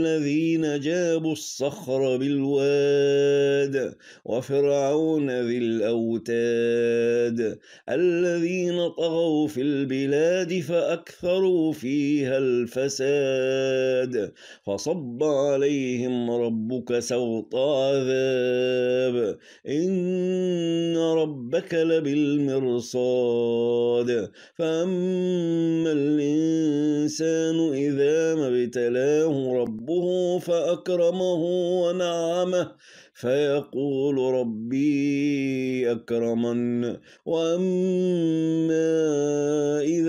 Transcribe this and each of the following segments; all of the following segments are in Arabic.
الذين جابوا الصخر بالواد وفرعون ذي الأوتاد الذين طغوا في البلاد فأكثروا فيها الفساد فصب عليهم ربك سوط عذاب إن ربك لبالمرصاد فأما الإنسان إذا ما ابتلاه ربه فأكرمه ونعمه فيقول ربي أكرمن وأما إذا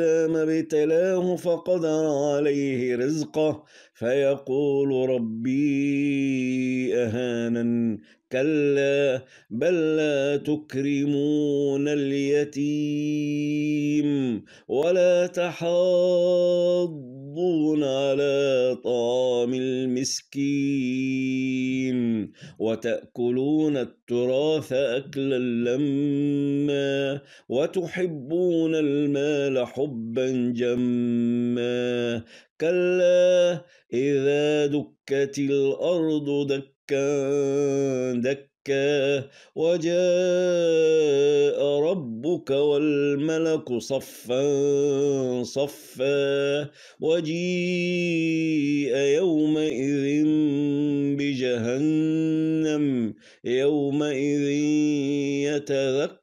ابتلاه فقدر عليه رزقه فيقول ربي أهانن كلا بل لا تكرمون اليتيم ولا تحاضون على طعام المسكين وتأكلون التراث أكلا لمّا وتحبون المال حبا جما كلا إذا دكت الأرض دكا دكا وجاء ربك والملك صفا صفا وجيء يومئذ بجهنم يومئذ يتذكر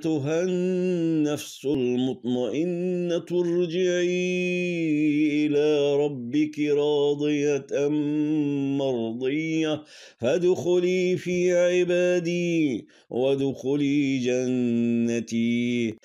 أيتها النفس المطمئنة ارجعي إلى ربك راضية مرضية فادخلي في عبادي وادخلي جنتي